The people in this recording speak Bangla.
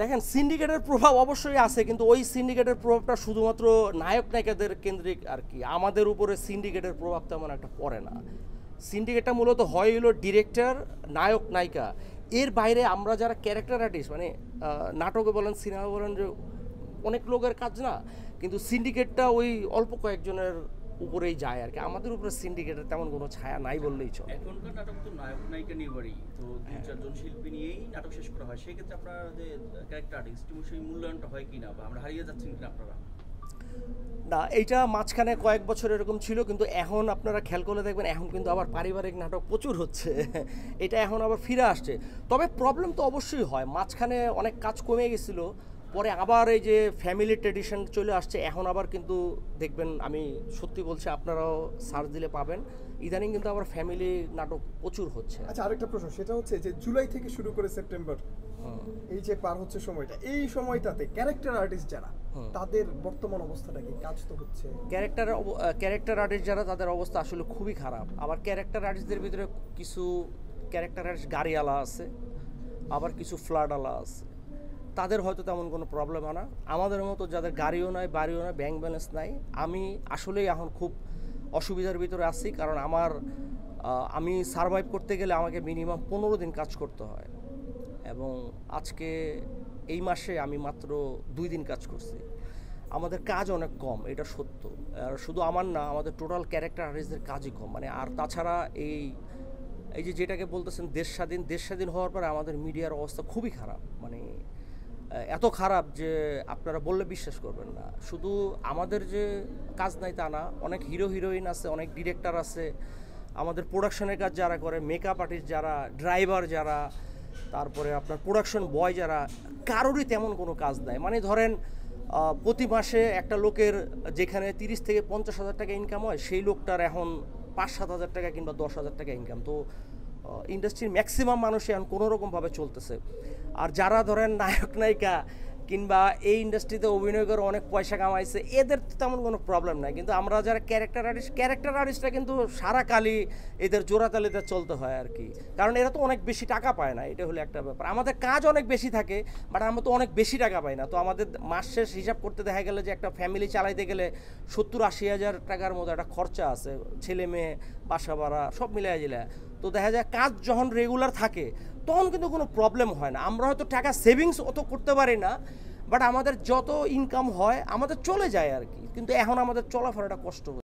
দেখেন সিন্ডিকেটের প্রভাব অবশ্যই আছে কিন্তু ওই সিন্ডিকেটের প্রভাবটা শুধুমাত্র নায়ক নায়িকাদের কেন্দ্রিক আর কি আমাদের উপরে সিন্ডিকেটের প্রভাব তেমন একটা পড়ে না সিন্ডিকেটটা মূলত হয় হলো ডিরেক্টর নায়ক নায়িকা এর বাইরে আমরা যারা ক্যারেক্টার আর্টিস্ট মানে নাটকে বলেন সিনেমা বলেন যে অনেক লোকের কাজ না কিন্তু সিন্ডিকেটটা ওই অল্প কয়েকজনের উপরেই যায় আর কি আমাদের উপরে সিন্ডিকেটের তেমন কোনো ছায়া নাই বললেই চলে এখনকার নাটক তো নায়ক নায়িকা নিয়ে বাড়ি তো দুই হ্যাঁ। চারজন শিল্পী নিয়েই নাটক শেষ করা হয় সেক্ষেত্রে আপনার যে ক্যারেক্টার আর্টিস্ট সেই মূল্যায়নটা হয় কিনা বা আমরা হারিয়ে যাচ্ছি কিনা আপনারা না এইটা মাঝখানে কয়েক বছর এরকম ছিল কিন্তু এখন আপনারা খেয়াল করলে দেখবেন এখন কিন্তু আবার পারিবারিক নাটক প্রচুর হচ্ছে এটা এখন আবার ফিরে আসছে তবে প্রবলেম তো অবশ্যই হয় মাঝখানে অনেক কাজ কমে গেছিলো পরে আবার এই যে ফ্যামিলি ট্রেডিশন চলে আসছে এখন আবার কিন্তু দেখবেন আমি সত্যি বলছি আপনারাও সার্চ দিলে পাবেন ইদানিং কিন্তু আবার ফ্যামিলি নাটক প্রচুর হচ্ছে আচ্ছা আরেকটা প্রশ্ন সেটা হচ্ছে যে জুলাই থেকে শুরু করে সেপ্টেম্বর এই যে পার হচ্ছে সময়টা এই সময়টাতে ক্যারেক্টার আর্টিস্ট যারা তাদের বর্তমান অবস্থাটা কি কাজ তো হচ্ছে ক্যারেক্টার ক্যারেক্টার আর্টিস্ট যারা তাদের অবস্থা আসলে খুবই খারাপ আবার ক্যারেক্টার আর্টিস্টদের ভিতরে কিছু ক্যারেক্টার আর্টিস্ট গাড়িওয়ালা আছে আবার কিছু ফ্লাডওয়ালা আছে তাদের হয়তো তেমন কোনো প্রবলেম হয় না আমাদের মতো যাদের গাড়িও নাই বাড়িও নাই ব্যাংক ব্যালেন্স নাই আমি আসলেই এখন খুব অসুবিধার ভিতরে আছি কারণ আমার আমি সারভাইভ করতে গেলে আমাকে মিনিমাম পনেরো দিন কাজ করতে হয় এবং আজকে এই মাসে আমি মাত্র দুই দিন কাজ করছি আমাদের কাজ অনেক কম এটা সত্য আর শুধু আমার না আমাদের টোটাল ক্যারেক্টার আর্টিস্টদের কাজই কম মানে আর তাছাড়া এই এই যে যেটাকে বলতেছেন দেশ স্বাধীন দেশ স্বাধীন হওয়ার পরে আমাদের মিডিয়ার অবস্থা খুবই খারাপ মানে এত খারাপ যে আপনারা বললে বিশ্বাস করবেন না শুধু আমাদের যে কাজ নাই তা না অনেক হিরো হিরোইন আছে অনেক ডিরেক্টর আছে আমাদের প্রোডাকশনের কাজ যারা করে মেকআপ আর্টিস্ট যারা ড্রাইভার যারা তারপরে আপনার প্রোডাকশন বয় যারা কারোরই তেমন কোনো কাজ নাই মানে ধরেন প্রতি মাসে একটা লোকের যেখানে তিরিশ থেকে পঞ্চাশ হাজার টাকা ইনকাম হয় সেই লোকটার এখন পাঁচ সাত হাজার টাকা কিংবা দশ হাজার টাকা ইনকাম তো ইন্ডাস্ট্রির ম্যাক্সিমাম মানুষ এখন কোনোরকমভাবে চলতেছে আর যারা ধরেন নায়ক নায়িকা কিংবা এই ইন্ডাস্ট্রিতে অভিনয় করে অনেক পয়সা কামাইছে এদের তো তেমন কোনো প্রবলেম নাই কিন্তু আমরা যারা ক্যারেক্টার আর্টিস্ট ক্যারেক্টার আর্টিস্টরা কিন্তু সারা কালি এদের জোড়াতালিতে চলতে হয় আর কি কারণ এরা তো অনেক বেশি টাকা পায় না এটা হলো একটা ব্যাপার আমাদের কাজ অনেক বেশি থাকে বাট আমরা তো অনেক বেশি টাকা পাই না তো আমাদের মাস শেষ হিসাব করতে দেখা গেলে যে একটা ফ্যামিলি চালাইতে গেলে সত্তর আশি হাজার টাকার মতো একটা খরচা আছে ছেলে মেয়ে বাসা ভাড়া সব মিলিয়ে জিলা তো দেখা যায় কাজ যখন রেগুলার থাকে তখন কিন্তু কোনো প্রবলেম হয় না আমরা হয়তো টাকা সেভিংস অত করতে পারি না বাট আমাদের যত ইনকাম হয় আমাদের চলে যায় আর কি কিন্তু এখন আমাদের চলাফেরাটা কষ্ট